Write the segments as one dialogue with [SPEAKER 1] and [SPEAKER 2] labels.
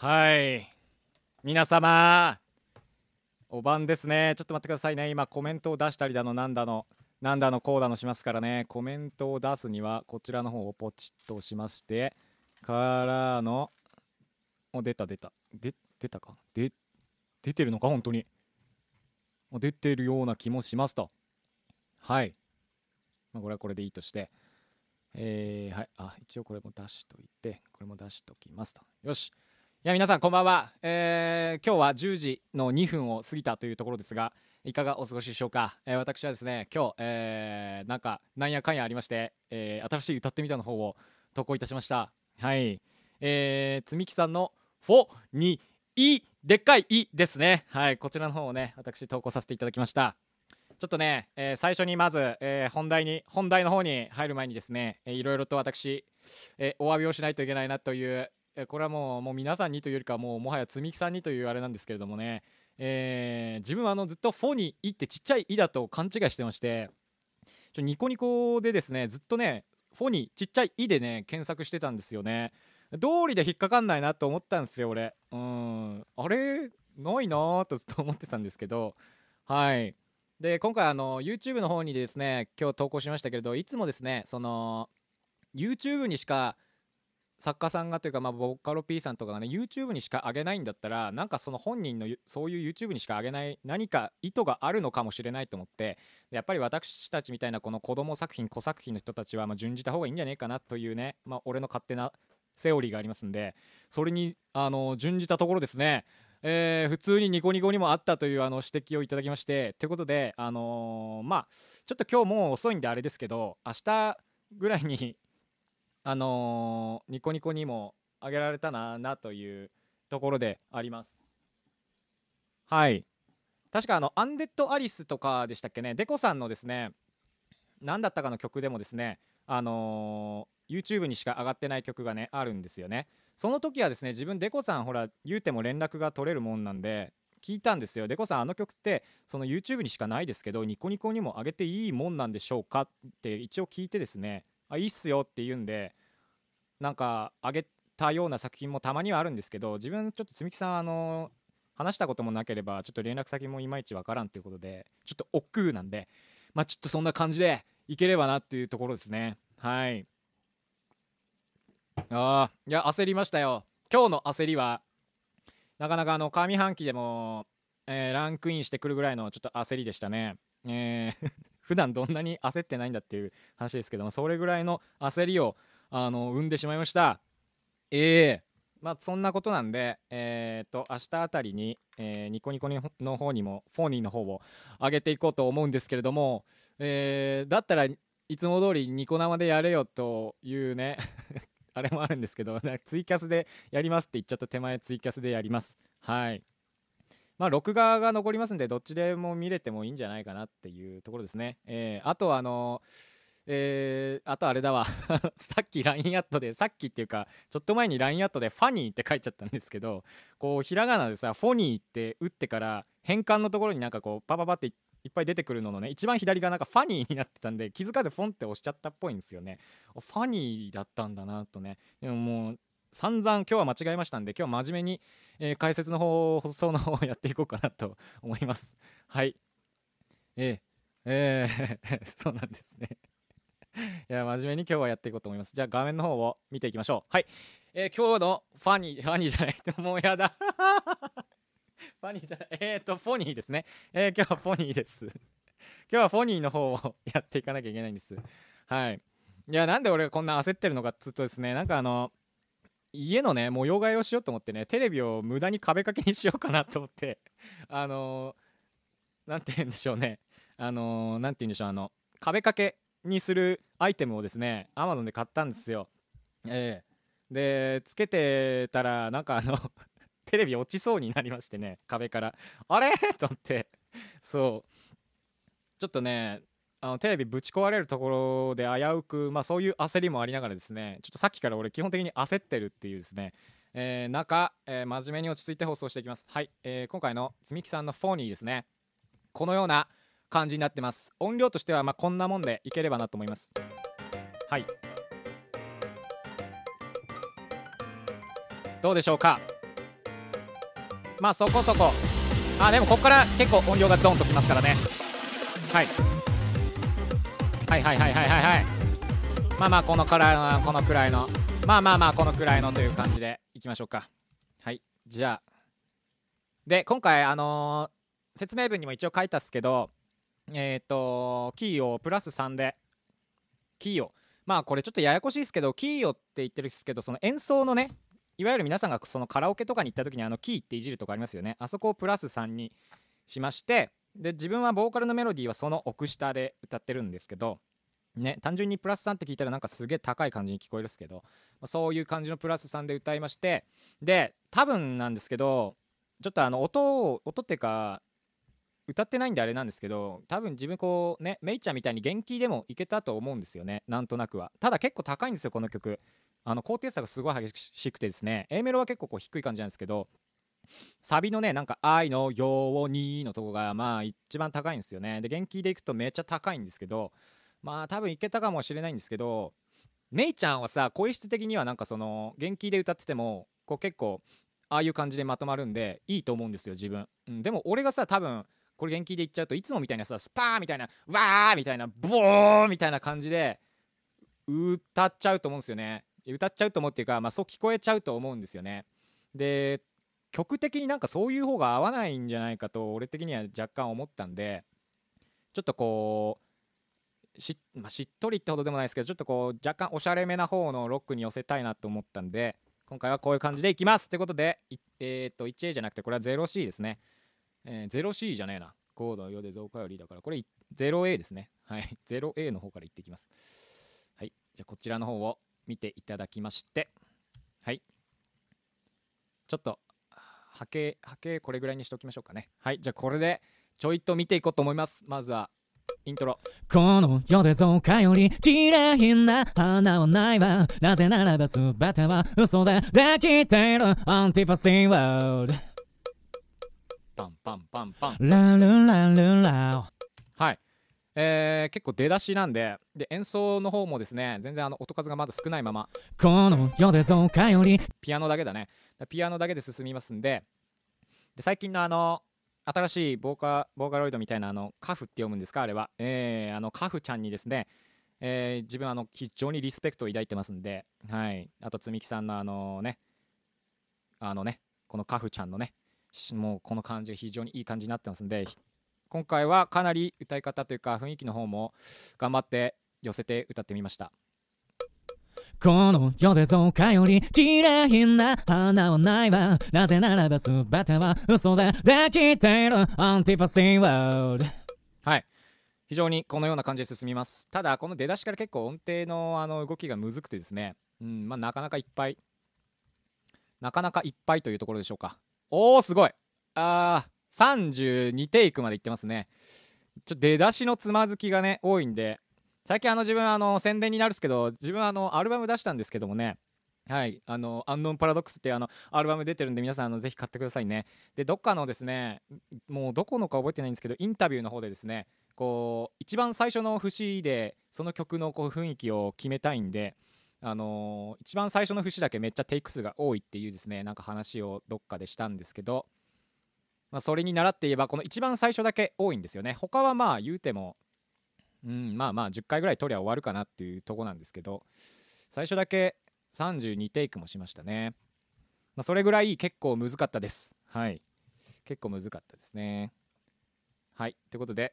[SPEAKER 1] はい皆様お晩ですねちょっと待ってくださいね今コメントを出したりだのなんだのなんだのこうだのしますからねコメントを出すにはこちらの方をポチッと押しましてからのお出た出たで出たかで出てるのか本当に出てるような気もしますとはい、まあ、これはこれでいいとしてえー、はいあ一応これも出しといてこれも出しときますとよしや皆さんこんばんは、えー、今日は10時の2分を過ぎたというところですがいかがお過ごしでしょうか、えー、私はですね今日、えー、なんかなんやかんやありまして、えー、新しい歌ってみたの方を投稿いたしましたはいえー、つみきさんの「フォにいでっかい「い」ですねはいこちらの方をね私投稿させていただきましたちょっとね、えー、最初にまず、えー、本題に本題の方に入る前にですね、えー、いろいろと私、えー、お詫びをしないといけないなという、これはもうもう皆さんにというよりかもうもはや積み木さんにというあれなんですけれどもね、えー、自分はあのずっと「フォ」に「イ」ってちっちゃい「イ」だと勘違いしてましてちょニコニコでですねずっとね「フォ」にちっちゃい「イ」でね検索してたんですよねうりで引っかかんないなと思ったんですよ俺うんあれないなとずっと思ってたんですけどはいで今回あの YouTube の方にですね今日投稿しましたけれどいつもですねその YouTube にしか作家さんがというか、まあ、ボカロ P さんとかがね YouTube にしか上げないんだったらなんかその本人のそういう YouTube にしか上げない何か意図があるのかもしれないと思ってやっぱり私たちみたいなこの子供作品子作品の人たちはまあ準じた方がいいんじゃねえかなというね、まあ、俺の勝手なセオリーがありますんでそれにあの準じたところですねえー、普通にニコニコにもあったというあの指摘をいただきましてということで、あのー、まあ、ちょっと今日もう遅いんであれですけど明日ぐらいにあのー、ニコニコにもあげられたななというところであります。はい。確かあの、アンデッド・アリスとかでしたっけね、デコさんのですね、何だったかの曲でもですね、あのー、YouTube にしか上がってない曲がね、あるんですよね。その時はですね、自分、デコさん、ほら、言うても連絡が取れるもんなんで、聞いたんですよ。でこさん、あの曲って、その YouTube にしかないですけど、ニコニコにも上げていいもんなんでしょうかって一応聞いてですね、あ、いいっすよって言うんで、なんかあげたような作品もたまにはあるんですけど自分ちょっと積木さんあの話したこともなければちょっと連絡先もいまいちわからんということでちょっと億劫なんでまあちょっとそんな感じでいければなっていうところですねはいああいや焦りましたよ今日の焦りはなかなかあの上半期でも、えー、ランクインしてくるぐらいのちょっと焦りでしたねえー 普段どんなに焦ってないんだっていう話ですけどもそれぐらいの焦りをあの産んでしまいましたええー、まあそんなことなんでえー、っと明日あたりに、えー、ニコニコの方にもフォーニーの方を上げていこうと思うんですけれども、えー、だったらいつも通りニコ生でやれよというね あれもあるんですけどツイキャスでやりますって言っちゃった手前ツイキャスでやりますはいまあ、録画が残りますんで、どっちでも見れてもいいんじゃないかなっていうところですね。えー、あと、あのーえー、あとあれだわ さっき LINE アットでさっきっていうかちょっと前に LINE アットで「ファニー」って書いちゃったんですけどこうひらがなでさ「フォニー」って打ってから変換のところになんかこうパパパっていっぱい出てくるののね一番左がなんか「ファニー」になってたんで気づかずフォンって押しちゃったっぽいんですよねファニーだったんだなとねでももう散々今日は間違えましたんで今日は真面目に、えー、解説の方放送の方をやっていこうかなと思いますはいえー、えー、そうなんですねいや、真面目に今日はやっていこうと思います。じゃあ画面の方を見ていきましょう。はい。えー、今日のファニー、ファニーじゃない、ともうやだ。ファニーじゃない、えっ、と、フォニーですね。えー、今日はフォニーです。今日はフォニーの方をやっていかなきゃいけないんです。はい。いや、なんで俺がこんな焦ってるのかっつうとですね、なんかあの、家のね模様替えをしようと思ってねテレビを無駄に壁掛けにしようかなと思って あの何、ー、て言うんでしょうねあの何、ー、て言うんでしょうあの壁掛けにするアイテムをですね Amazon で買ったんですよええー、でつけてたらなんかあの テレビ落ちそうになりましてね壁からあれ と思ってそうちょっとねあのテレビぶち壊れるところで危うく、まあ、そういう焦りもありながらですねちょっとさっきから俺基本的に焦ってるっていうですね、えー、中、えー、真面目に落ち着いて放送していきますはい、えー、今回の積みさんのフォーニーですねこのような感じになってます音量としてはまあこんなもんでいければなと思いますはいどうでしょうかまあそこそこあでもここから結構音量がドンときますからねはいはいはいはいはいはいはいまあまあこのくらいのこのくらいのまあまあまあこのくらいのという感じでいきましょうかはいじゃあで今回あのー、説明文にも一応書いたっすけどえっ、ー、と、キーをプラス3で、キーを、まあこれちょっとややこしいですけど、キーをって言ってるんですけど、その演奏のね、いわゆる皆さんがそのカラオケとかに行った時にあのキーっていじるとかありますよね。あそこをプラス3にしまして、で、自分はボーカルのメロディーはその奥下で歌ってるんですけど、ね、単純にプラス3って聞いたらなんかすげえ高い感じに聞こえるんですけど、まあ、そういう感じのプラス3で歌いまして、で、多分なんですけど、ちょっとあの音を、音っていうか、歌ってないんであれなんですけど多分自分こうねめいちゃんみたいに元気でもいけたと思うんですよねなんとなくはただ結構高いんですよこの曲あの高低差がすごい激しくてですね A メロは結構こう低い感じなんですけどサビのねなんか「愛のように」のとこがまあ一番高いんですよねで元気でいくとめっちゃ高いんですけどまあ多分いけたかもしれないんですけどめいちゃんはさ声質的にはなんかその元気で歌っててもこう結構ああいう感じでまとまるんでいいと思うんですよ自分、うん、でも俺がさ多分これ元気でいっちゃうといつもみたいなさスパーみたいなわーみたいなボーみたいな感じで歌っちゃうと思うんですよね歌っちゃうと思うっていうか、まあ、そう聞こえちゃうと思うんですよねで曲的になんかそういう方が合わないんじゃないかと俺的には若干思ったんでちょっとこうし,、まあ、しっとりってほどでもないですけどちょっとこう若干おしゃれめな方のロックに寄せたいなと思ったんで今回はこういう感じでいきますってことで、えー、っと 1A じゃなくてこれは 0C ですねえー、0C じゃねえな。コード4で増加よりだから、これ 0A ですね。はい。0A の方からいってきます。はい。じゃあ、こちらの方を見ていただきまして、はい。ちょっと、波形、波形これぐらいにしておきましょうかね。はい。じゃあ、これで、ちょいと見ていこうと思います。まずは、イントロ
[SPEAKER 2] この世で増加より綺麗な花はないわなぜならば全ては嘘でできているアンティパシーワールド
[SPEAKER 1] パンパンパンパン。ラ
[SPEAKER 2] ルラルラ
[SPEAKER 1] はい。えー、結構出だしなんでで演奏の方もですね全然あの音数がまだ少ないまま
[SPEAKER 2] この世で増加より
[SPEAKER 1] ピアノだけだねピアノだけで進みますんでで最近のあの新しいボーカボーカロイドみたいなあのカフって読むんですかあれは、えー、あのカフちゃんにですね、えー、自分あの非常にリスペクトを抱いてますんで、はい、あと積木さんのあのねあのねこのカフちゃんのねもうこの感じが非常にいい感じになってますんで今回はかなり歌い方というか雰囲気の方も頑張って寄せて歌ってみました
[SPEAKER 2] この世で増加より綺麗な花はないわなぜならば全ては嘘でできているアンティパシーワールドはい
[SPEAKER 1] 非常にこのような感じで進みますただこの出だしから結構音程のあの動きがむずくてですね、うんまあ、なかなかいっぱいなかなかいっぱいというところでしょうかおおすごいあー32テイクまでいってますねちょ出だしのつまずきがね多いんで最近あの自分あの宣伝になるんですけど自分あのアルバム出したんですけどもねはいあの「アンノンパラドックス」っていうあのアルバム出てるんで皆さんあのぜひ買ってくださいねでどっかのですねもうどこのか覚えてないんですけどインタビューの方でですねこう一番最初の節でその曲のこう雰囲気を決めたいんであのー、一番最初の節だけめっちゃテイク数が多いっていうですねなんか話をどっかでしたんですけど、まあ、それに倣って言えばこの一番最初だけ多いんですよね他はまあ言うてもうんまあまあ10回ぐらい取りゃ終わるかなっていうとこなんですけど最初だけ32テイクもしましたね、まあ、それぐらい結構難かったですはい結構難かったですねはいということで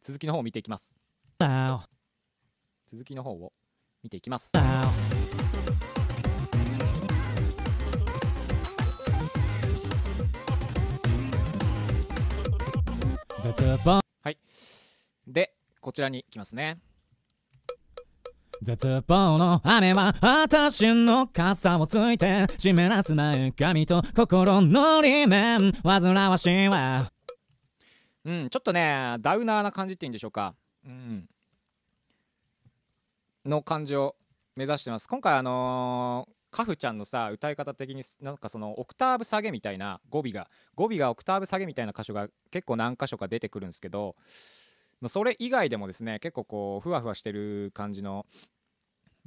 [SPEAKER 1] 続きの方を見ていきます続きの方を見ていきます。
[SPEAKER 2] は
[SPEAKER 1] い。で、こちらに行きますね。
[SPEAKER 2] 絶望の雨は私の傘をついて湿らす前髪と心の裏面煩わしいわ
[SPEAKER 1] うんちょっとねダウナーな感じっていうんでしょうかうんの感じを目指してます今回あのー、カフちゃんのさ歌い方的になんかそのオクターブ下げみたいな語尾が語尾がオクターブ下げみたいな箇所が結構何箇所か出てくるんですけどそれ以外でもですね結構こうふわふわしてる感じの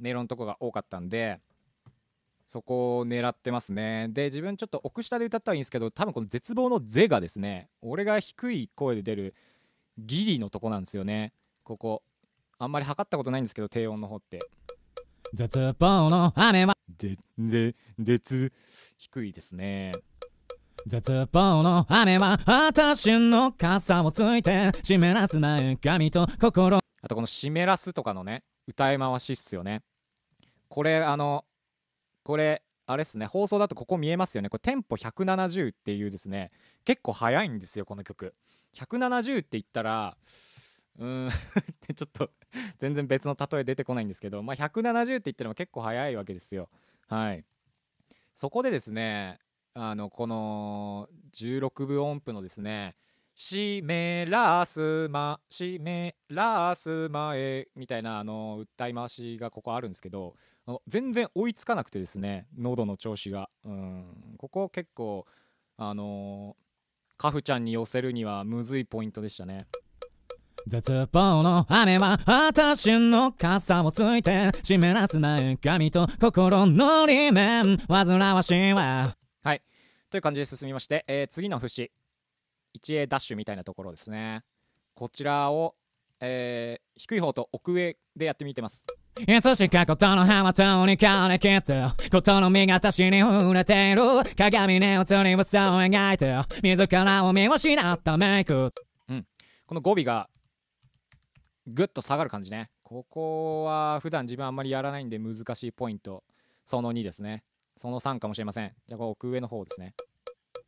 [SPEAKER 1] 音色のとこが多かったんでそこを狙ってますねで自分ちょっと奥下で歌ったらいいんですけど多分この絶望の「ぜ」がですね俺が低い声で出るギリのとこなんですよねここあんまり測ったことないんですけど低音の方って絶望の雨はでぜ絶低いですね絶望の雨は私の傘をついて湿らす前髪と心あとこの「湿らす」とかのね歌い回しっすよねこれあのこれあれっすね放送だとここ見えますよねこれテンポ170っていうですね結構速いんですよこの曲170って言ったらうん ちょっと全然別の例え出てこないんですけど、まあ、170って言っても結構早いわけですよ。はい、そこでですねあのこの16分音符のですね「しめらすましめらすまえ」みたいなあの訴え回しがここあるんですけど全然追いつかなくてですね喉の調子が。うんここ結構あのカフちゃんに寄せるにはむずいポイントでしたね。
[SPEAKER 2] 絶望の雨は私の傘をついて湿らす前髪と心の裏面煩わしいわ
[SPEAKER 1] はいという感じで進みまして、えー、次の節一 a ダッシュみたいなところですねこちらを、えー、低い方と奥上でやってみてます
[SPEAKER 2] いつしかことのはとにかれきってことの身がしに触れている鏡に映り嘘を描いて自らを見失ったメイク
[SPEAKER 1] うんこの語尾がぐっと下がる感じねここは普段自分あんまりやらないんで難しいポイントその2ですねその3かもしれませんじゃあこ奥上の方ですね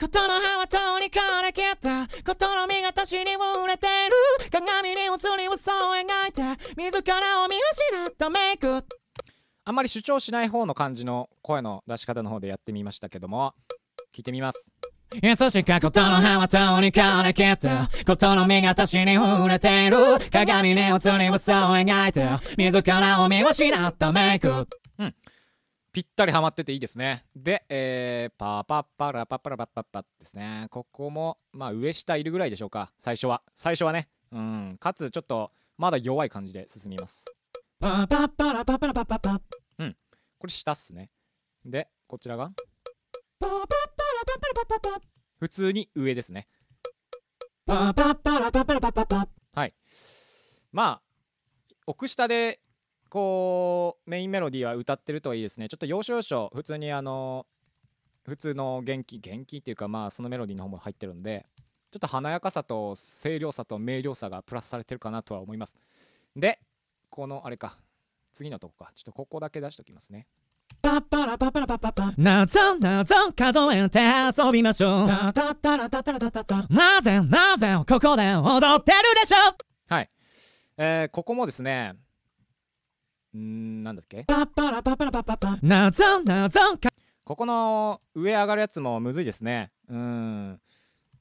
[SPEAKER 1] の
[SPEAKER 3] 葉は通りたの身がに売れてる鏡に映り
[SPEAKER 2] を描いて自らを見失ったメイク
[SPEAKER 1] あんまり主張しない方の感じの声の出し方の方でやってみましたけども聞いてみます
[SPEAKER 2] 優しかことの葉は通りかれけたことの身が私に触れている鏡に映りをそう描いて自らを見失ったメイクうん
[SPEAKER 1] ぴったりハマってていいですねで、えー、パーパッパラパッパラパッパッパですねここもまあ上下いるぐらいでしょうか最初は最初はねうんかつちょっとまだ弱い感じで進みますパー
[SPEAKER 2] パッパラパッパラパッ
[SPEAKER 1] パッパうんこれ下っすねでこちらがパーパッ普通に上ですね。はい。まあ、奥下で、こう、メインメロディーは歌ってるといいですね。ちょっと要所要所、普通にあの、普通の元気、元気っていうか、まあ、そのメロディーの方も入ってるんで、ちょっと華やかさと清涼さと明瞭さがプラスされてるかなとは思います。で、この、あれか、次のとこか。ちょっとここだけ出しておきますね。
[SPEAKER 2] パッパラパッパラパッパパなぞなぞ数えて遊びましょうタタタラタタラタタタなぜなぜここで踊ってるでしょ
[SPEAKER 1] うはいえー、ここもですねんなんだっけパッパラパッパラパッ
[SPEAKER 2] パパなぞなぞ
[SPEAKER 1] ここの上上がるやつもむずいですねうん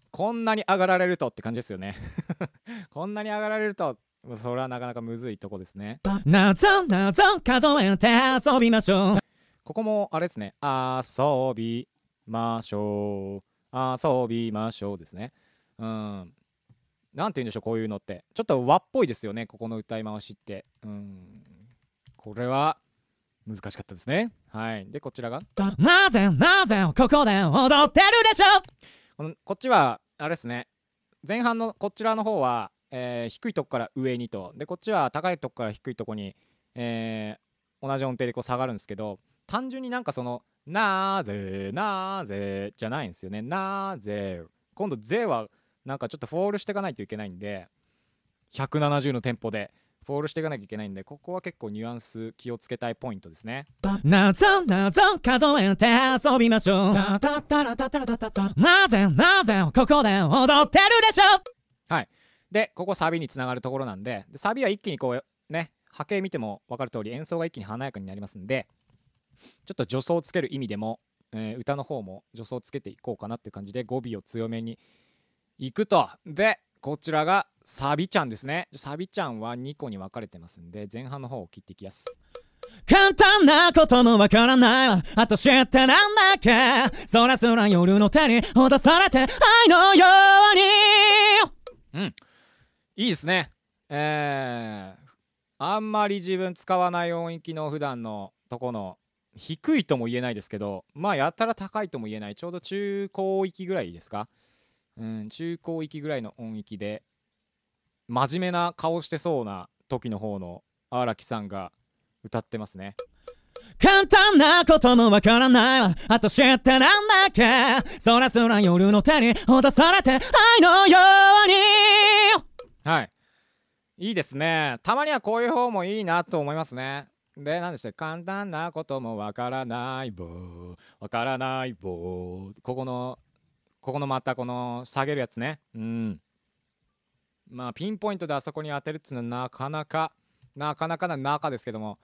[SPEAKER 1] こんなに上がられるとって感じですよね こんなに上がられるとそれはなかなかむずいとこですね
[SPEAKER 2] なぞなぞ数えて遊びまし
[SPEAKER 1] ょうここもあれですね遊びましょう遊びましょうですねうんなんて言うんでしょうこういうのってちょっと和っぽいですよねここの歌い回しってうんこれは難しかったですねはいでこちらが
[SPEAKER 2] 「なぜなぜここで踊ってるでしょ
[SPEAKER 1] この」こっちはあれですね前半のこちらの方は、えー、低いとこから上にとでこっちは高いとこから低いとこに、えー、同じ音程でこう下がるんですけど単純になんかその「なぜなぜ」じゃないんですよね「なぜ」今度「ぜ」はなんかちょっとフォールしていかないといけないんで170のテンポでフォールしていかなきゃいけないんでここは結構ニュアンス気をつけたいポイントですね
[SPEAKER 2] 数えて遊びましょうなぜなぜここで踊ってるでし
[SPEAKER 1] ょはいでここサビにつながるところなんででサビは一気にこうね波形見ても分かる通り演奏が一気に華やかになりますんでちょっと助走をつける意味でも、えー、歌の方も助走をつけていこうかなっていう感じで語尾を強めにいくとでこちらがサビちゃんですねサビちゃんは2個に分かれてますんで前半の方を切っていきます
[SPEAKER 3] 簡単なこ
[SPEAKER 2] ともわからないわ私ってなんだっけそらそら夜の手にほださ
[SPEAKER 3] れて愛のよ
[SPEAKER 1] うにうんいいですねえー、あんまり自分使わない音域の普段のとこの低いとも言えないですけど、まあ、やたら高いとも言えない、ちょうど中高域ぐらいですか、うん、中高域ぐらいの音域で、真面目な顔してそうな時の方の荒木さんが歌ってますね。
[SPEAKER 2] 簡単なこともわからないあと知ってなんだっけそらそら夜の手にほされて愛のように
[SPEAKER 1] はいいいですねたまにはこういう方もいいなと思いますねで、何でした簡単なこともわからないぼわからないぼここの、ここのまたこの下げるやつね。うん。まあ、ピンポイントであそこに当てるっていうのはなかなか、なかなかな中ですけども、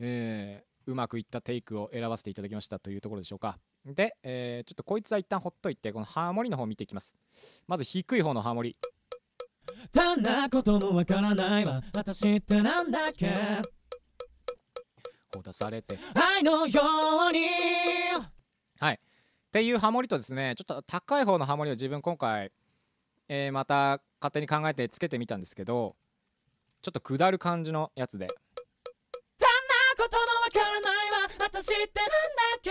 [SPEAKER 1] えー、うまくいったテイクを選ばせていただきましたというところでしょうか。で、えー、ちょっとこいつは一旦ほっといて、このハーモニの方見ていきます。まず低い方のハーモニー。
[SPEAKER 2] たんこともわからないわ、私ってなんだっけ
[SPEAKER 1] こ出されて
[SPEAKER 3] 愛のように
[SPEAKER 1] はいっていうハモリとですねちょっと高い方のハモリを自分今回、えー、また勝手に考えてつけてみたんですけどちょっと下る感じのやつでそん
[SPEAKER 3] なこともわからないわ私ってなんだっけ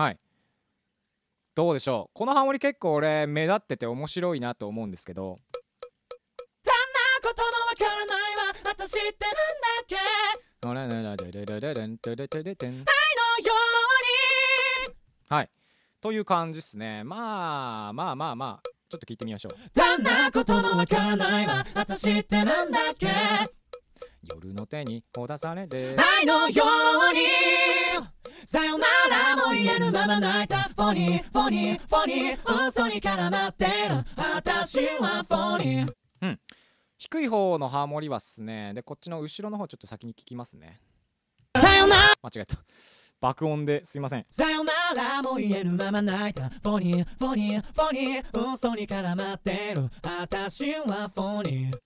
[SPEAKER 1] はいどうでしょうこのハモリ結構俺目立ってて面白いなと思うんですけど
[SPEAKER 3] そんなこともわからないわ私ってなんだっけ
[SPEAKER 1] のようにはいという感じですねまあまあまあまあちょっと聞いてみましょう
[SPEAKER 3] どんなこともわからないわ私ってなんだ
[SPEAKER 1] っけ夜の手にほだされて愛のように
[SPEAKER 2] さよならも言えぬまま泣いたフォニーフォニーフォニー嘘に絡まってる私はフォ
[SPEAKER 1] ニーうん低い方のハーモリはっすねでこっちの後ろの方ちょっと先に聞きますねさよなら間違えた 爆音ですいませんさ
[SPEAKER 2] よならも言えるまま泣いたフォニーフォニーフォニー嘘に絡まってる私はフォ
[SPEAKER 1] ニー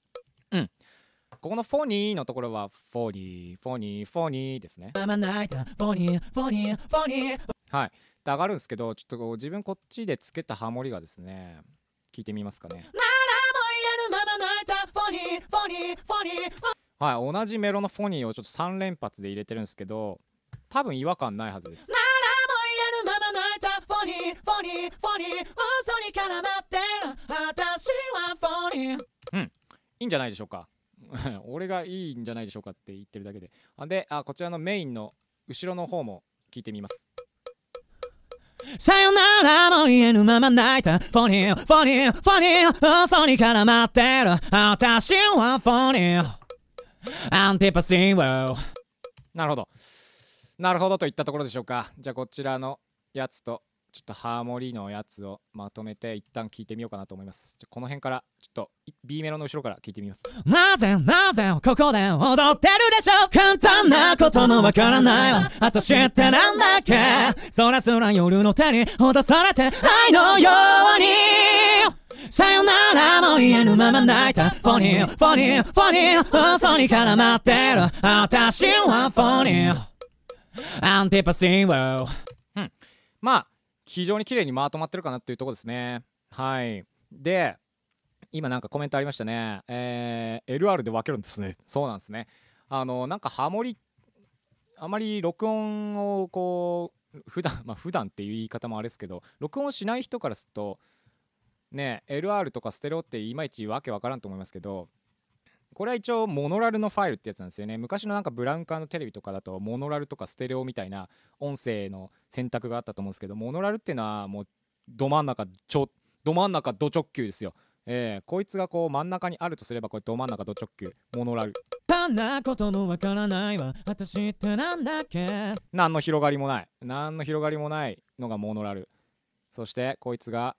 [SPEAKER 1] うんここのフォニーのところはフォニーフォニーフォニーですね
[SPEAKER 2] まま泣いたフォ
[SPEAKER 1] ニーフォニーフォニーはいで上がるんですけどちょっと自分こっちでつけたハーモリがですね聞いてみますかね
[SPEAKER 3] なーフォニーフォ
[SPEAKER 1] ニーはい同じメロのフォニーをちょっと3連発で入れてるんですけど多分違和感ないはずですな
[SPEAKER 3] らも言えるまま泣いたフォニーフォニーフォニー嘘に絡まってる私はフォニー
[SPEAKER 1] うんいいんじゃないでしょうか 俺がいいんじゃないでしょうかって言ってるだけでであこちらのメインの後ろの方も聞いてみます
[SPEAKER 2] さよならも言えぬまま泣いた。フォニー、フォニー、フォニー。嘘に絡まってる。私はフォニー。アンティパシーを。
[SPEAKER 1] なるほど。なるほどといったところでしょうか。じゃあこちらのやつとちょっとハーモリーのやつをまとめて一旦聞いてみようかなと思います。この辺からちょっと B メロの後ろから聞いてみます。
[SPEAKER 3] なぜ
[SPEAKER 2] なぜここで踊ってるでしょう簡単なこともわからないわ。私ってなんだっけそらそら夜の手にほされて愛のようにさよならも言えぬまま泣いたフォニーフォニーフォニー嘘に絡まってる私はフォニーアンティパシーを、
[SPEAKER 1] うん、まあ非常に綺麗にまとまってるかなっていうとこですね。はい。で、今なんかコメントありましたね。えー、LR で分けるんですね。そうなんですね。あの、なんかハモリ、あまり録音をこう、普段、まあ普段っていう言い方もあれですけど、録音しない人からすると、ね、LR とかステレオっていまいちわけわからんと思いますけど、これは一応モノラルのファイルってやつなんですよね昔のなんかブラウン管のテレビとかだとモノラルとかステレオみたいな音声の選択があったと思うんですけどモノラルっていうのはもうど真ん中ちょど真ん中ど直球ですよえー、こいつがこう真ん中にあるとすればこれど真ん中ど直球モノラル
[SPEAKER 2] ただことわからないわ私ってなんだっけ
[SPEAKER 1] 何の広がりもない何の広がりもないのがモノラルそしてこいつが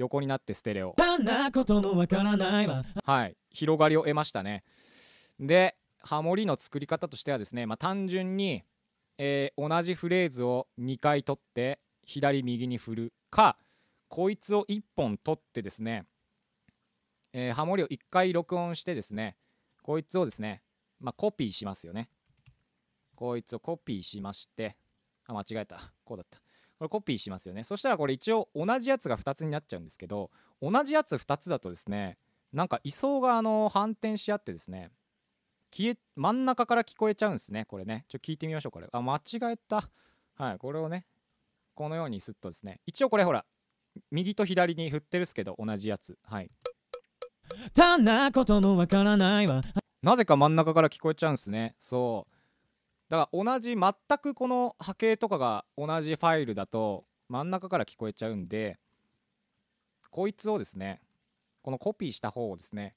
[SPEAKER 1] 横になってステレオ
[SPEAKER 2] は
[SPEAKER 1] い広がりを得ましたねでハモリの作り方としてはですね、まあ、単純に、えー、同じフレーズを2回取って左右に振るかこいつを1本取ってですね、えー、ハモリを1回録音してですねこいつをですね、まあ、コピーしますよねこいつをコピーしましてあ間違えたこうだったこれコピーしますよねそしたらこれ一応同じやつが2つになっちゃうんですけど同じやつ2つだとですねなんか位相があの反転し合ってですね消え真ん中から聞こえちゃうんですねこれねちょっと聞いてみましょうこれあ間違えたはいこれをねこのようにすっとですね一応これほら右と左に振ってるっすけど同じやつはい
[SPEAKER 2] たなこわからないわ
[SPEAKER 1] なぜか真ん中から聞こえちゃうんですねそうだから同じ全くこの波形とかが同じファイルだと真ん中から聞こえちゃうんでこいつをですねこのコピーした方をですね、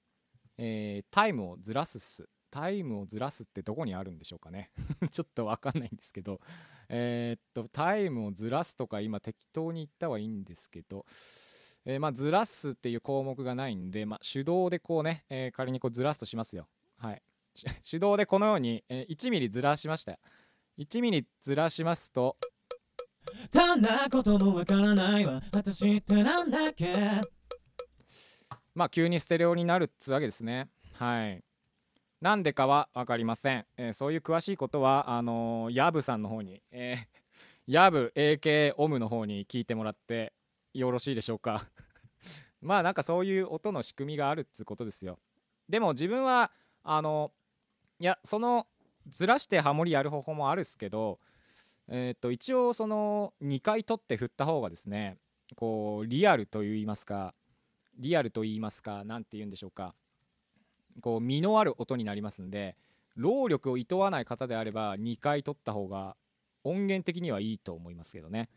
[SPEAKER 1] えー、タイムをずらすっすタイムをずらすってどこにあるんでしょうかね ちょっとわかんないんですけどえー、っとタイムをずらすとか今適当に言ったはいいんですけどえー、まあずらすっていう項目がないんで、まあ、手動でこうね、え仮にこうずらすとしますよはい手動でこのように、えー、1ミリずらしました1ミリずらしますと
[SPEAKER 2] ただこともわからないわ私ってなんだっけ
[SPEAKER 1] まあ急にステレオになるっつうわけですねはいなんでかは分かりません、えー、そういう詳しいことはあのー、ヤブさんの方に、えー、ヤブ AK オムの方に聞いてもらってよろしいでしょうか まあなんかそういう音の仕組みがあるっつうことですよでも自分はあのーいやそのずらしてハモリやる方法もあるっすけど、えー、と一応その2回取って振った方がですねこうリアルといいますかリアルと言いますか何て言うんでしょうかこう身のある音になりますんで労力をいとわない方であれば2回取った方が音源的にはいいと思いますけどね、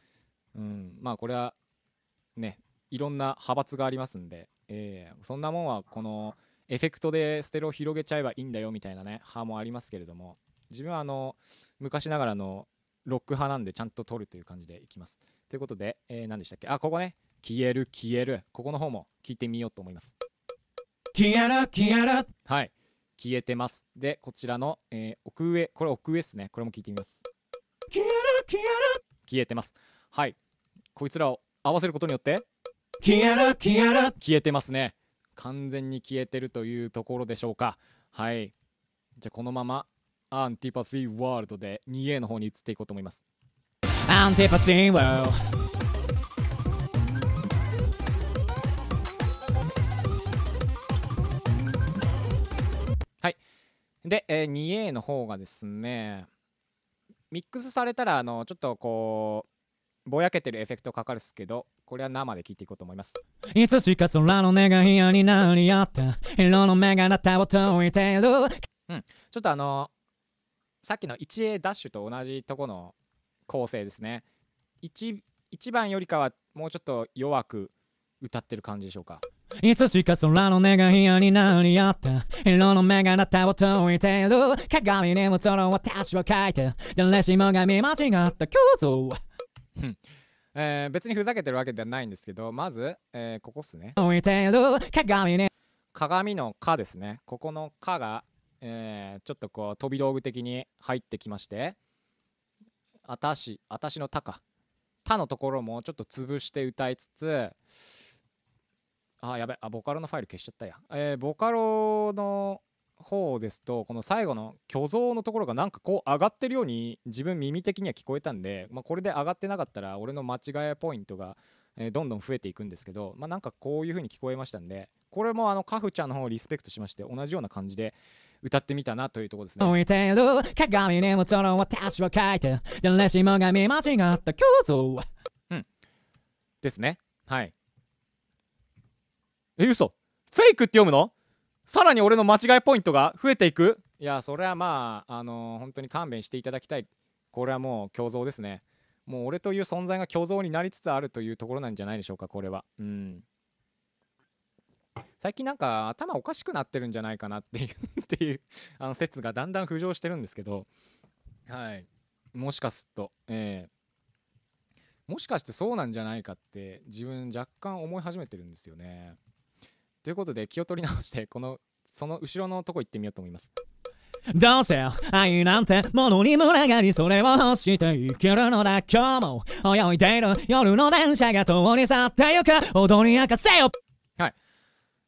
[SPEAKER 1] うん、まあこれはねいろんな派閥がありますんで、えー、そんなもんはこの「エフェクトでステロを広げちゃえばいいんだよみたいなね派もありますけれども自分はあの昔ながらのロック派なんでちゃんと取るという感じでいきますということで、えー、何でしたっけあここね消える消えるここの方も聞いてみようと思います消える消えるはい消えてますでこちらの、えー、奥上これ奥上ですねこれも聞いてみます消える消える消えてますはいこいつらを合わせることによって
[SPEAKER 3] 消える消える
[SPEAKER 1] 消えてますね完全に消えてるというところでしょうか。はい。じゃあこのままアンティパシーワールドで 2A の方に移っていこうと思います。
[SPEAKER 2] アンティパシーワールド
[SPEAKER 1] はい。で、えー、2A の方がですね、ミックスされたら、あの、ちょっとこう、ぼやけてるエフェクトかかるっすけど、これは生で聴いていこうと思います。
[SPEAKER 2] いつしか空の願いになり合った、色の目がなたを解いてる。
[SPEAKER 1] うん、ちょっとあのー、さっきの 1A ダッシュと同じとこの構成ですね。1, 1番よりかはもうちょっと弱く歌ってる感じでしょうか。
[SPEAKER 2] いつしか空の願いになり合った色の目がなたを解いてる鏡に映の私は書いて誰しもが見間違った虚像
[SPEAKER 1] えー、別にふざけてるわけではないんですけど、まず、えー、ここっすね。鏡の「か」ですね。ここの「か」が、えー、ちょっとこう飛び道具的に入ってきまして、あたし、あたしの「た」か。「た」のところもちょっと潰して歌いつつ、あ、やべ、あ、ボカロのファイル消しちゃったや。えー、ボカロの方ですとこの最後の虚像のところがなんかこう上がってるように自分耳的には聞こえたんで、まあ、これで上がってなかったら俺の間違いポイントが、えどんどん増えていくんですけど、まあ、なんかこういう風に聞こえましたんでこれもあのカフちゃんの方をリスペクトしまして同じような感じで歌ってみたなというところですね。置
[SPEAKER 2] いてる鏡に私を描いて
[SPEAKER 1] 誰しもが見間違ったうん。ですね。はい。え、嘘フェイクって読むのさらに俺の間違いポイントが増えていくいやそれはまああのー、本当に勘弁していただきたいこれはもう虚像ですねもう俺という存在が虚像になりつつあるというところなんじゃないでしょうかこれはうん最近なんか頭おかしくなってるんじゃないかなっていうっていうあの説がだんだん浮上してるんですけどはいもしかするとえー、もしかしてそうなんじゃないかって自分若干思い始めてるんですよねということで気を取り直してこのその後ろのとこ行ってみようと思います
[SPEAKER 2] どうせ愛なんてものに群がりそれを欲していけるのだ今日も泳いでいる夜の電車が通り去ってゆく踊り明かせよ
[SPEAKER 1] はい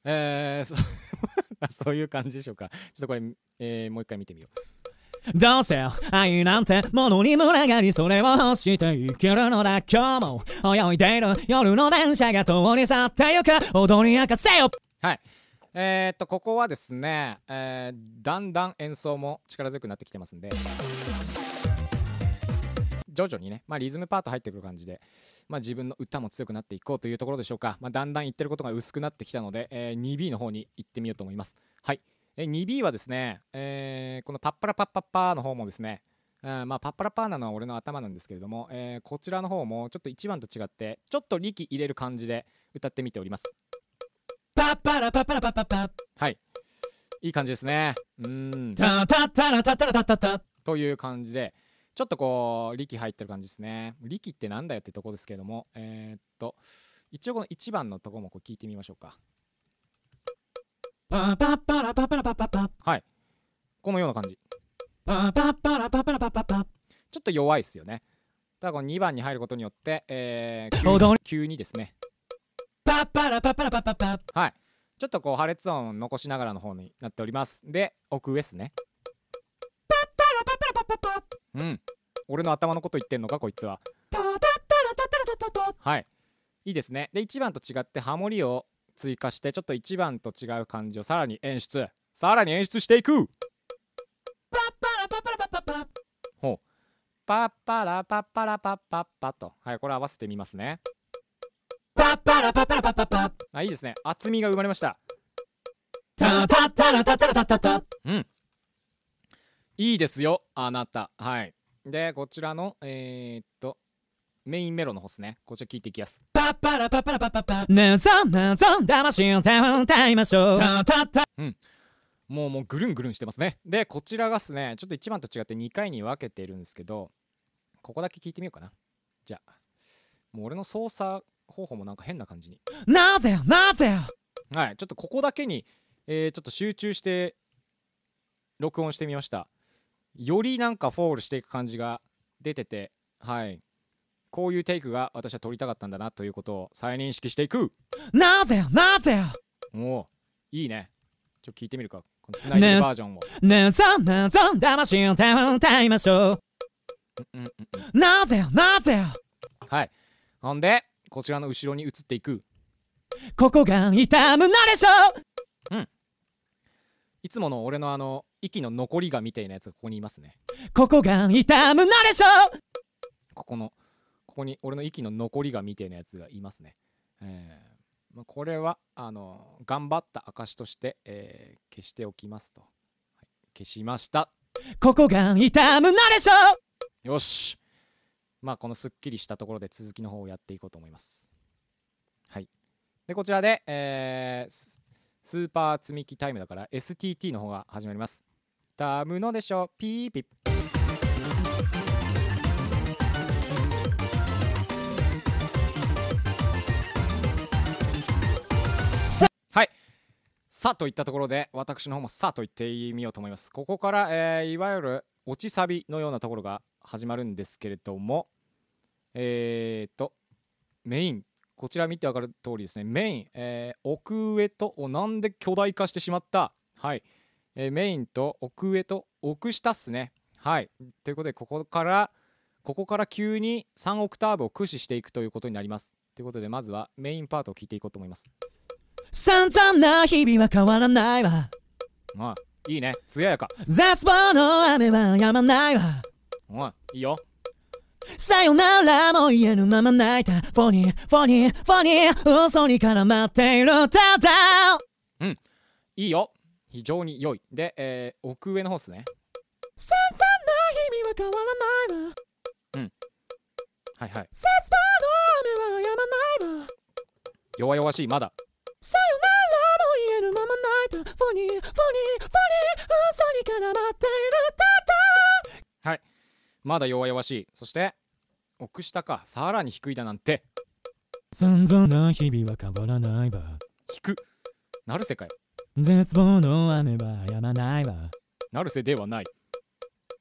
[SPEAKER 1] えー、そ そういう感じでしょうかちょっとこれ、えー、もう一回見てみよ
[SPEAKER 2] うどうせ愛なんてものに群がりそれを欲していけるのだ今日も泳いでいる夜の電車が通り去ってゆく踊り明かせよ
[SPEAKER 1] はい。えー、っと、ここはですね、えー、だんだん演奏も力強くなってきてますんで、徐々にね、まあ、リズムパート入ってくる感じで、まあ、自分の歌も強くなっていこうというところでしょうか、まあ、だんだん言ってることが薄くなってきたので、えー、2B の方に行ってみようと思います。はい。え 2B はですね、えー、このパッパラパッパッパーの方もですね、うん、まあ、パッパラパーなのは俺の頭なんですけれども、えー、こちらの方もちょっと1番と違ってちょっと力入れる感じで歌ってみております。パパラパパラパパパはいいい感じですねうんタ
[SPEAKER 2] タタラタタラタタタ
[SPEAKER 1] という感じでちょっとこう力入ってる感じですね力ってなんだよってとこですけどもえー、っと一応この1番のとこもこう聞いてみましょうかパッパラパパラパパパはいこのような感じパッパラパパラパパパちょっと弱いっすよねただこの2番に入ることによって、えー、急にですねパパラパパラパパッパはいちょっとこう破裂音を残しながらの方になっておりますで奥上っすねパッパラパパラパパパうん俺の頭のこと言ってんのかこいつはタタタラタタラタタタはいいいですねで1番と違ってハモリを追加してちょっと1番と違う感じをさらに演出さらに演出していくパッパラパパラパパパほうパッパラパッパラパッパッパとはいこれ合わせてみますねパラパパラパパパあいいですね厚みが生まれましたタタタラタタラタタタうんいいですよあなたはいでこちらのえー、っとメインメロの方ですね。こちら聞いていきます。
[SPEAKER 2] パッパラパッパラパッパパ。ぞぞ魂を歌いましょう。
[SPEAKER 1] うん。もうもうぐるんぐるんしてますね。で、こちらがですね、ちょっと1番と違って2回に分けてるんですけど、ここだけ聞いてみようかな。じゃあ、もう俺の操作方法もなんか変な感じに
[SPEAKER 3] なぜなぜ
[SPEAKER 1] はいちょっとここだけに、えー、ちょっと集中して録音してみましたよりなんかフォールしていく感じが出ててはいこういうテイクが私は撮りたかったんだなということを再認識していく
[SPEAKER 3] なぜなぜ
[SPEAKER 1] おおいいねちょっと聞いてみるかこのつないでるバージョンを
[SPEAKER 2] ねぞねぞ魂を歌いましょうなぜなぜ
[SPEAKER 1] はいほんでこちらの後ろに移っていく
[SPEAKER 2] ここが痛むな
[SPEAKER 1] でしょうんいつもの俺のあの息の残りがみたいなやつがここにいますね
[SPEAKER 2] ここが痛むなでしょ
[SPEAKER 1] ここのここに俺の息の残りがみたいなやつがいますねえー、これはあの頑張った証として、えー、消しておきますと、はい、消しました
[SPEAKER 2] ここが痛むなでしょ
[SPEAKER 1] よしまあ、このすっきりしたところで続きの方をやっていこうと思います。はい、でこちらで、えー、スーパー積み木タイムだから STT の方が始まります。タムのでしょうピーピッはいさあといったところで私の方もさあと言ってみようと思います。ここから、えー、いわゆる落ちサビのようなところが始まるんですけれども、えっ、ー、と、メイン、こちら見てわかる通りですね、メイン、えー、奥上と、お、なんで巨大化してしまった。はい。えー、メインと奥上と奥下っすね。はい。ということで、ここから、ここから急に3オクターブを駆使していくということになります。ということで、まずはメインパートを聞いていこうと思います。
[SPEAKER 2] 散々な日々は変わらないわ。
[SPEAKER 1] まあ、いいね。艶やか。絶
[SPEAKER 2] 望の雨は止まないわ。
[SPEAKER 1] おいいいよ
[SPEAKER 2] さよならも言えぬまま泣いたフォニーフォニーフォニー嘘に絡まっているただ
[SPEAKER 1] うんいいよ非常に良いで、えー、奥上の方っすね散々な日々は変わらないわうんはいはい
[SPEAKER 3] 絶望の雨は止まないわ
[SPEAKER 1] 弱々しいまだ
[SPEAKER 3] さよならも言えるまま泣いたフォニーフォニーフォニー嘘に絡まって
[SPEAKER 1] いるただはいまだ弱々しいそして奥下かさらに低いだなんて
[SPEAKER 2] 散々な日々は変わらないわ
[SPEAKER 1] 低くなるせかよ
[SPEAKER 2] 絶望の雨は止まないわ
[SPEAKER 1] なるせではない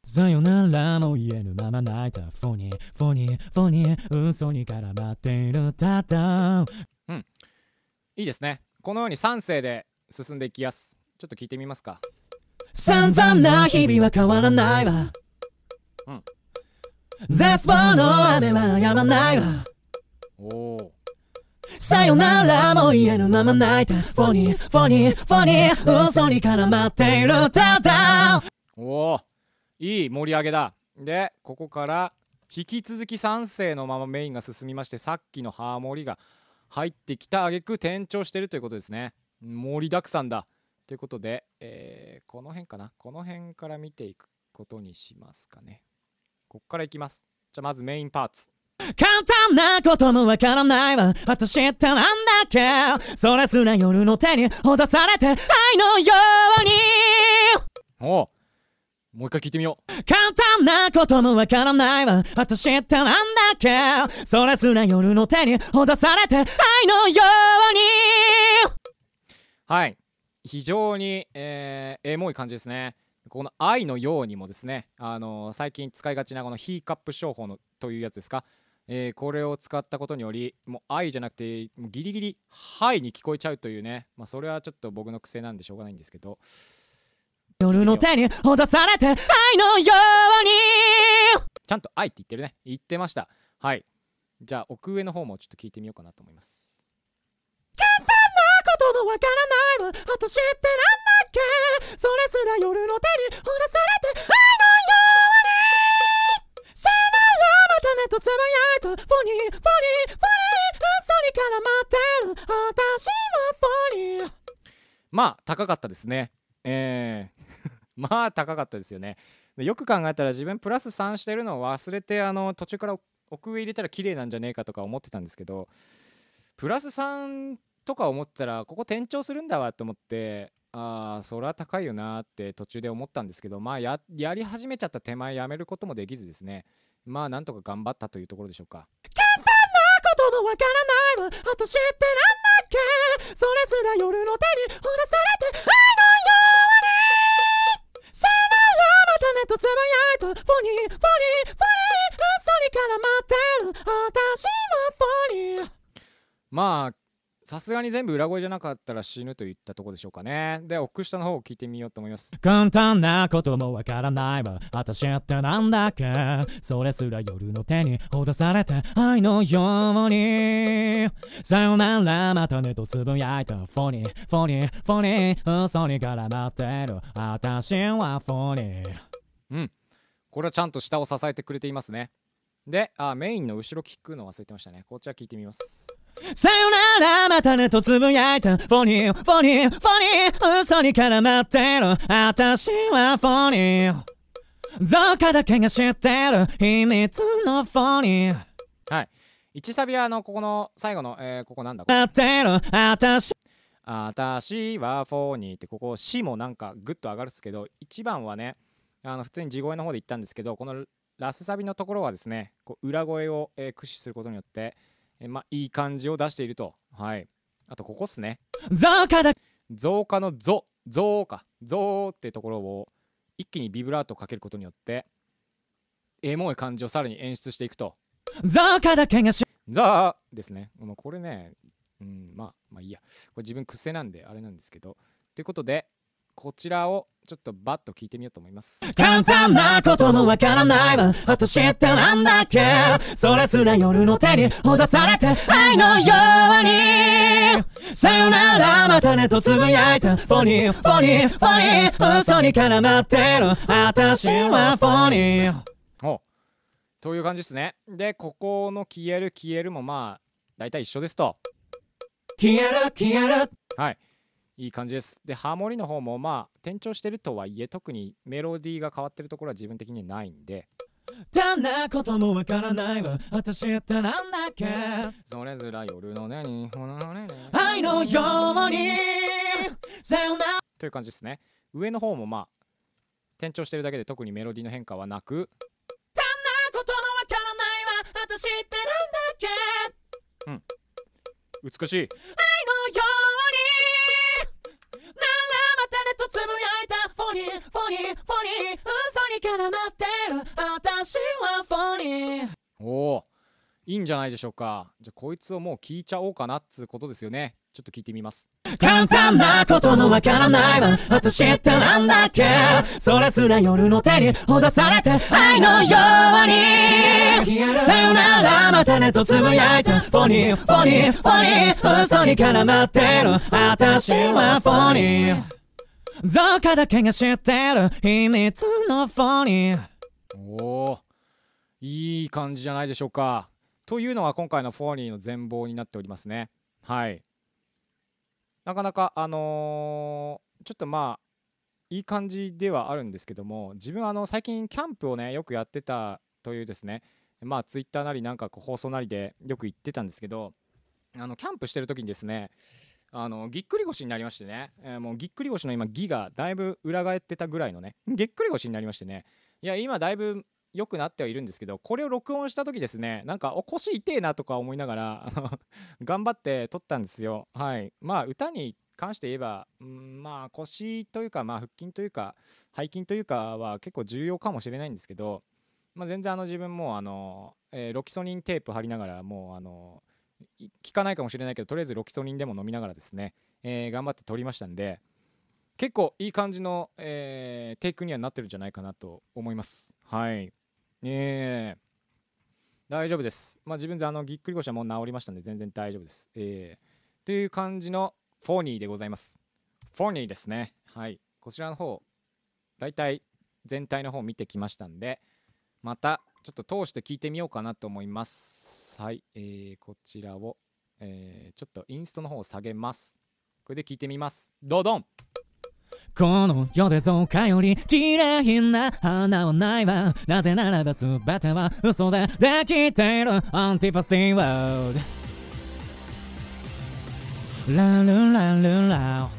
[SPEAKER 2] さよならも言えぬまま泣いたフォニーフォニーフォニー嘘に絡まっているただ
[SPEAKER 1] うんいいですねこのように3世で進んでいきやすちょっと聞いてみますか
[SPEAKER 2] 散々な日々は変わらないわ絶望の雨は止まないわさよならも言えぬまま泣いフォニーフォニーフォニー嘘に絡まっている
[SPEAKER 3] ただ
[SPEAKER 1] おおいい盛り上げだでここから引き続き3世のままメインが進みましてさっきのハーモリが入ってきた挙句転調してるということですね盛りだくさんだということで、えー、この辺かなこの辺から見ていくことにしますかねこっからいきますじゃあまずメインパーツ
[SPEAKER 2] 簡単なこともわからないわ私ってなんだっけそれすら夜の手にほだされて愛のように
[SPEAKER 1] おもう一回聞いてみよう
[SPEAKER 2] 簡単なこともわからないわ私ってなんだっけそれすら夜の手にほだされて愛のよう
[SPEAKER 3] に
[SPEAKER 1] はい非常に、えー、エモい感じですねこの愛のようにもですね、あの最近使いがちなこのヒーカップ商法のというやつですか、えー、これを使ったことによりもう愛じゃなくてもうギリギリはいに聞こえちゃうというね、まあ、それはちょっと僕の癖なんでしょうがないんですけど
[SPEAKER 2] 夜の手にされて愛のように
[SPEAKER 1] ちゃんと愛って言ってるね言ってましたはいじゃあ奥上の方もちょっと聞いてみようかなと思います
[SPEAKER 3] 簡単なことのわからないわ私ってなんだけそれすら夜の手に降らされて愛のようにさならまたねとつぶやいたポニーポニーポニーそ嘘から待って
[SPEAKER 1] る私はポニーまあ高かったですねえー まあ高かったですよねよく考えたら自分プラス3してるのを忘れてあの途中から奥上入れたら綺麗なんじゃねえかとか思ってたんですけどプラス3とか思ったらここ転調するんだわと思ってああそれは高いよなって途中で思ったんですけどまあやり始めちゃった手前やめることもできずですねまあなんとか頑張ったというところでしょうか簡
[SPEAKER 3] 単なことのわからないわ私ってなんだっけそれすら夜の手にほらされて愛のようにさなまたねとつぶやいたフォニーフォニーフォニー嘘に絡まってる私はフォニー
[SPEAKER 1] まあさすがに全部裏声じゃなかったら死ぬといったとこでしょうかね。で、奥下の方を聞いてみようと思います。
[SPEAKER 2] 簡単なこともわからないわ。私ってなんだっけそれすら夜の手にほどされて愛のように。さよならまたねとつぶやいた。フォニー、フォニー、フォニー。嘘に絡まってる。私はフォニー。うん。
[SPEAKER 1] これはちゃんと下を支えてくれていますね。で、あ、メインの後ろ聞くの忘れてましたね。こっちは聞いてみます。
[SPEAKER 2] さよならまたねとつぶやいてフォニーフォニーフォニー嘘に絡まってる私はフォニーどこだけが知ってる秘密のフォニー
[SPEAKER 1] はい1サビはあのここの最後の、えー、ここなんだこあたしあたしはフォニーってここ C もなんかグッと上がるっすけど一番はねあの普通に地声の方で言ったんですけどこのラスサビのところはですねこう裏声を、えー、駆使することによって「えまあ、いい感じを出していると。はい。あと、ここっすね。増加だ増加の増、増か。増ってところを一気にビブラートをかけることによって、エモい感じをさらに演出していくと。増加だけがしザーですね。これね、うん、まあ、まあいいや。これ自分癖なんで、あれなんですけど。ということで、こちらをちょっとバッと聞いてみようと思います簡単なことのわからないわ
[SPEAKER 3] 私ってなんだ
[SPEAKER 2] っけそれすら夜の手にほだされて愛のよ
[SPEAKER 3] うにさよならまたねとつぶやいたフォニーフォニーフォニー嘘に絡まってる私はフォニー
[SPEAKER 1] おという感じですねでここの消える消えるもまあ大体一緒ですと消える消えるはいいい感じです。で、ハーモニーの方もまあ、転調してるとはいえ、特にメロディーが変わってるところは自分的にないんで。
[SPEAKER 2] どんなこともわからないわ、私ったらんだっけ。
[SPEAKER 1] それづら夜のね、日本のね。愛のように、さよなら。という感じですね。上の方もまあ、転調してるだけで特にメロディーの変化はなく。たん
[SPEAKER 3] なこともわからないわ、私って
[SPEAKER 1] なんだっけ。うん。美しいいんじゃないでしょうかじゃこいつをもう聞いちゃおうかなっつうことですよねちょっと聞いてみます
[SPEAKER 3] 簡単なことのわからないわ私ってなんだっけ
[SPEAKER 2] それすら夜の手にほだされて愛のようにさよならまたねとつぶやいたフォニーフォニーフォニー嘘に絡まってる私はフォニーどかだけが知ってる秘密のフォニー
[SPEAKER 1] おおいい感じじゃないでしょうかというのが今回のフォーリーの全貌になっておりますね。はいなかなか、あのー、ちょっとまあいい感じではあるんですけども自分あの最近キャンプをねよくやってたというですねまあツイッターなりなんかこう放送なりでよく言ってたんですけどあのキャンプしてる時にですねあのぎっくり腰になりましてね、えー、もうぎっくり腰の今ぎがだいぶ裏返ってたぐらいのねぎっくり腰になりましてねいや今だいぶ良くなってはいるんですけどこれを録音した時ですねなんかお腰痛えなとか思いながら頑張って撮ったんですよはいまあ歌に関して言えば、うん、まあ腰というかまあ腹筋というか背筋というかは結構重要かもしれないんですけど、まあ、全然あの自分もあの、えー、ロキソニンテープ貼りながらもうあの効かないかもしれないけどとりあえずロキソニンでも飲みながらですね、えー、頑張って撮りましたんで結構いい感じの、えー、テイクにはなってるんじゃないかなと思いますはい。え大丈夫です。まあ、自分であのぎっくり腰はもう治りましたんで全然大丈夫です。えー、という感じのフォーニーでございます。フォーニーですね。はい。こちらの方、大体全体の方見てきましたんで、またちょっと通して聞いてみようかなと思います。はい。えー、こちらを、えー、ちょっとインストの方を下げます。これで聞いてみます。どどん
[SPEAKER 2] この世で増加より綺麗な花はないわなぜならば全ては嘘でできているアンティパシーワールドラルラルラ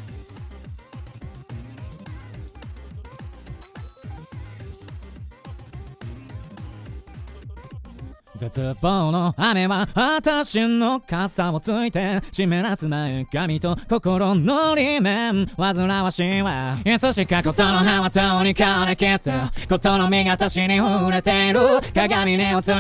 [SPEAKER 2] 絶望の雨は私の傘をついて湿らす前髪と心の裏面煩わしいわいつしかことの葉は通り枯れきってことの身が私に触れている鏡に映り嘘を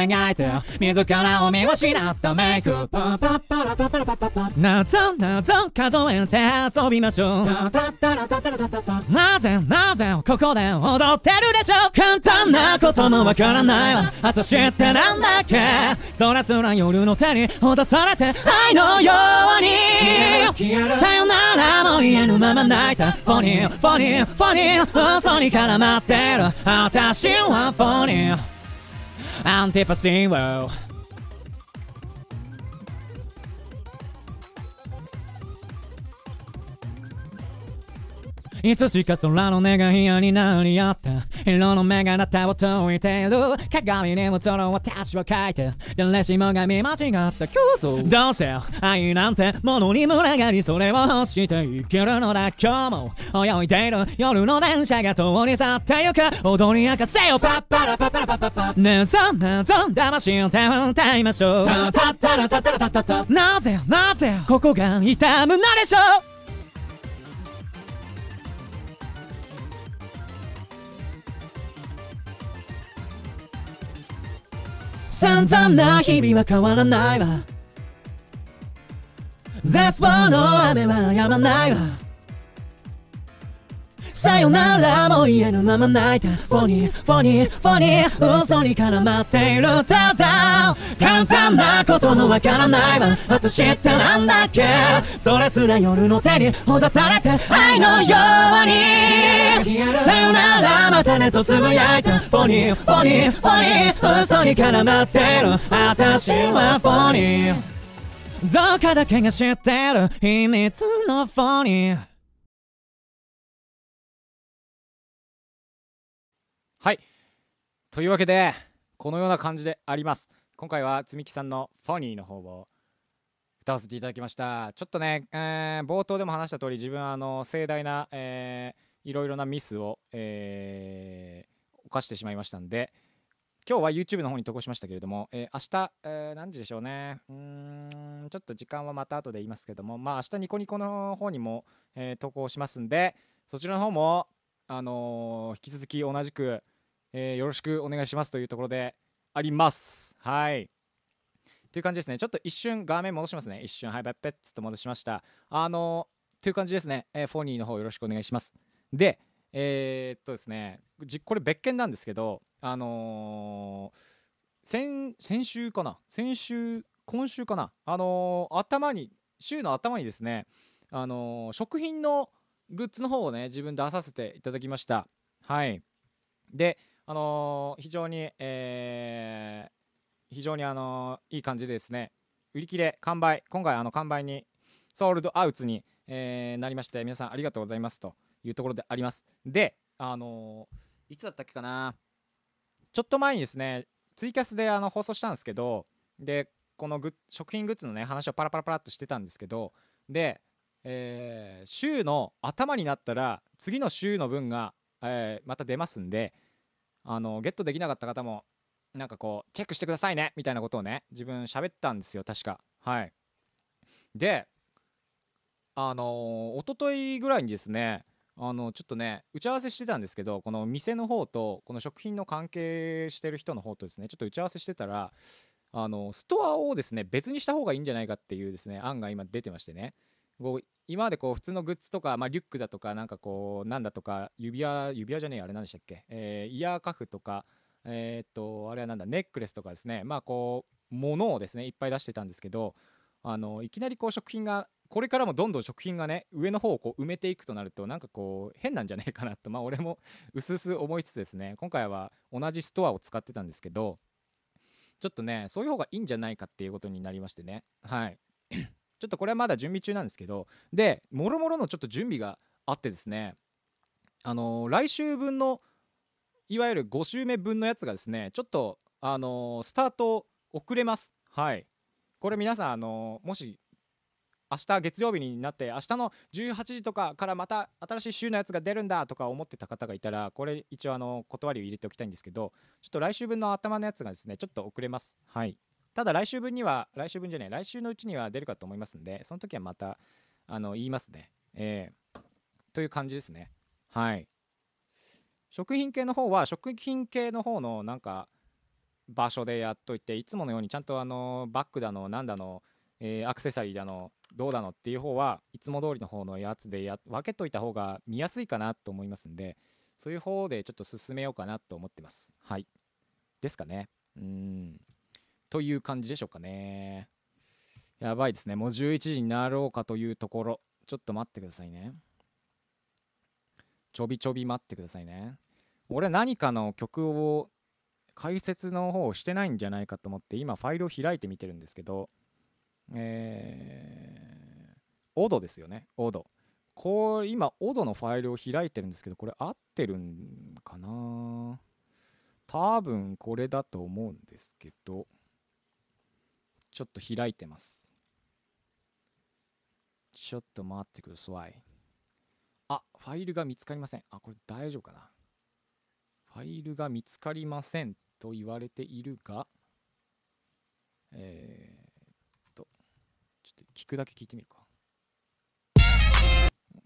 [SPEAKER 2] 描いて自らを見失ったメイクパッパッパラパパパパパなぞなぞ数えて遊びましょうなぜなぜここで踊ってるでしょう簡単なこともわからないわ私ってけなんだっけそらそら夜の手に落とされて愛のようにさよならも言えぬまま泣いたフォニーフォニーフォニー嘘に絡まってる私はフォニーアンティパシーをいつしか空の願いになり合った色の目がなたを解いている鏡に映る私は描いて誰しもが見間違った京都どうせ愛なんてものに群がりそれを欲して生きるのだ今日も泳いでいる夜の電車が通り去ってゆく踊り明かせよパッパラパッパラパッパパねぞねぞ魂を歌いましょうタタタタタタタなぜなぜここが痛むのでしょう散々な日々は変わらないわ絶望の雨は止まないわさよならも言えぬまま泣いたフォニーフォニーフォニー嘘に絡まっているただ簡単なこともわからないわ私ってなんだっけそれすら夜の手にほだされて愛のようにさよならまたねとつぶやいたフォニーフォニーフォニー嘘に絡まってる私はフォニーどこだけが知っ
[SPEAKER 3] てる
[SPEAKER 1] 秘密
[SPEAKER 3] のフォニー
[SPEAKER 1] はいというわけでこのような感じであります今回はつみきさんの「ファニー」の方を歌わせていただきましたちょっとね、えー、冒頭でも話した通り自分はあの盛大な、えー、いろいろなミスを、えー、犯してしまいましたんで今日は YouTube の方に投稿しましたけれども、えー、明日、えー、何時でしょうねうんちょっと時間はまた後で言いますけどもまあ明日ニコニコの方にも、えー、投稿しますんでそちらの方もあのー、引き続き同じく、えー、よろしくお願いしますというところであります。はい。という感じですね。ちょっと一瞬画面戻しますね。一瞬、はい、ペッペッつと戻しました。あのー、という感じですね。えー、フォニーの方よろしくお願いします。で、えー、っとですね、これ別件なんですけど、あの先、先週かな先週、今週かなあの頭に、週の頭にですね、あの食品のグッズの方をね自分出させていただきましたはいであのー、非常にえー、非常にあのー、いい感じでですね売り切れ完売今回あの完売にソールドアウトに、えー、なりまして皆さんありがとうございますというところでありますであのいつだったっけかなちょっと前にですねツイキャスであの放送したんですけどでこのグ食品グッズのね話をパラパラパラっとしてたんですけどでえー、週の頭になったら次の週の分が、えー、また出ますんであのゲットできなかった方もなんかこうチェックしてくださいねみたいなことをね自分喋ったんですよ確かはいであのー、一昨日ぐらいにですねあのちょっとね打ち合わせしてたんですけどこの店の方とこの食品の関係してる人の方とですねちょっと打ち合わせしてたらあのストアをですね別にした方がいいんじゃないかっていうですね案が今出てましてねこう今までこう普通のグッズとか、まあ、リュックだとかなんかこうなんだとか指輪指輪じゃねえあれなんでしたっけ、えー、イヤーカフとかえー、っとあれはなんだネックレスとかですねまあこう物をですねいっぱい出してたんですけどあのいきなりこう食品がこれからもどんどん食品がね上の方をこう埋めていくとなるとなんかこう変なんじゃないかなとまあ俺も薄々思いつつですね今回は同じストアを使ってたんですけどちょっとねそういう方がいいんじゃないかっていうことになりましてねはいちょっとこれはまだ準備中なんですけどでもろもろのちょっと準備があってですねあのー、来週分のいわゆる5週目分のやつがですねちょっとあのー、スタート遅れますはいこれ皆さんあのー、もし明日月曜日になって明日の18時とかからまた新しい週のやつが出るんだとか思ってた方がいたらこれ一応あの断りを入れておきたいんですけどちょっと来週分の頭のやつがですねちょっと遅れますはいただ来週分には、来週分じゃない、来週のうちには出るかと思いますんで、その時はまた、あの、言いますね。えー、という感じですね。はい。食品系の方は、食品系の方のなんか、場所でやっといて、いつものようにちゃんとあの、バッグだの、なんだの、えー、アクセサリーだの、どうだのっていう方はいつも通りの方のやつでや分けといた方が見やすいかなと思いますんでそういう方でちょっと進めようかなと思ってますはいですかねうんという感じでしょうかね。やばいですね。もう11時になろうかというところ。ちょっと待ってくださいね。ちょびちょび待ってくださいね。俺何かの曲を解説の方をしてないんじゃないかと思って今ファイルを開いてみてるんですけど、えー、オドですよね、オド。こう、今、オドのファイルを開いてるんですけど、これ合ってるんかな多分これだと思うんですけど、ちょっと開いてますちょっと待ってくださいあファイルが見つかりませんあこれ大丈夫かなファイルが見つかりませんと言われているがえー、っとちょっと聞くだけ聞いてみるか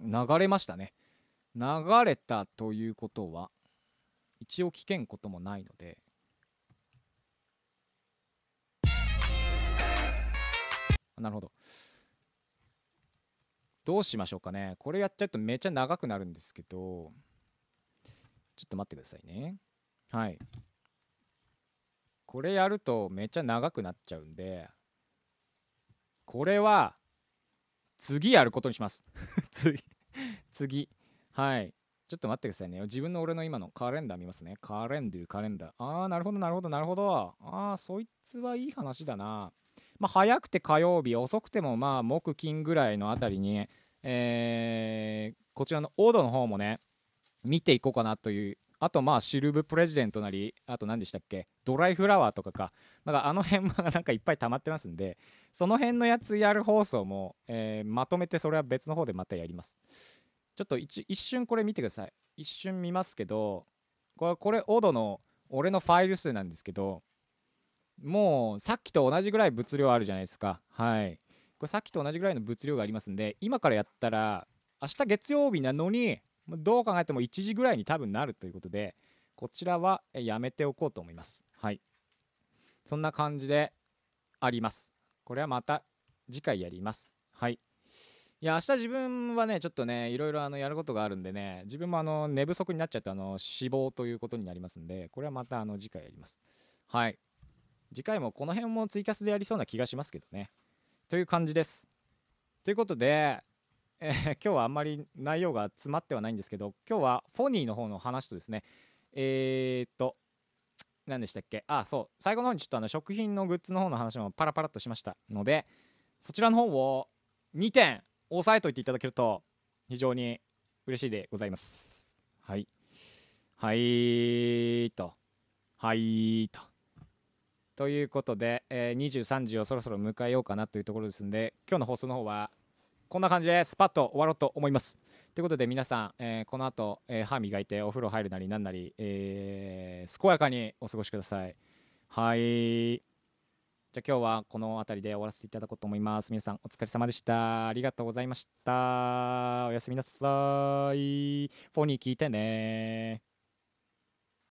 [SPEAKER 1] 流れましたね流れたということは一応聞けんこともないのでなるほどどうしましょうかねこれやっちゃうとめちゃ長くなるんですけどちょっと待ってくださいねはいこれやるとめちゃ長くなっちゃうんでこれは次やることにします 次次はいちょっと待ってくださいね自分の俺の今のカレンダー見ますねカレンドゥカレンダーああなるほどなるほどなるほどああそいつはいい話だなまあ、早くて火曜日遅くてもまあ木金ぐらいの辺りに、えー、こちらのオードの方もね見ていこうかなというあとまあシルブプレジデントなりあと何でしたっけドライフラワーとかかんかあの辺も なんかいっぱい溜まってますんでその辺のやつやる放送も、えー、まとめてそれは別の方でまたやりますちょっと一瞬これ見てください一瞬見ますけどこれこれオドの俺のファイル数なんですけどもうさっきと同じぐらい物量あるじゃないですかはいこれさっきと同じぐらいの物量がありますんで今からやったら明日月曜日なのにどう考えても1時ぐらいに多分なるということでこちらはやめておこうと思いますはいそんな感じでありますこれはまた次回やりますはいいや明日自分はねちょっとねいろいろあのやることがあるんでね自分もあの寝不足になっちゃってあの死亡ということになりますんでこれはまたあの次回やりますはい次回もこの辺もツイキャスでやりそうな気がしますけどね。という感じです。ということで、えー、今日はあんまり内容が詰まってはないんですけど、今日はフォニーの方の話とですね、えー、っと、何でしたっけああ、そう。最後の方にちょっとあの食品のグッズの方の話もパラパラっとしましたので、そちらの方を2点押さえといていただけると非常に嬉しいでございます。はい。はいーと。はいと。ということで、えー、23時をそろそろ迎えようかなというところですので今日の放送の方はこんな感じでスパッと終わろうと思います。ということで皆さん、えー、この後、えー、歯磨いてお風呂入るなりなんなり、えー、健やかにお過ごしください。はい。じゃ今日はこの辺りで終わらせていただこうと思います。皆さんお疲れ様でした。ありがとうございました。おやすみなさい。フォニー聞いてね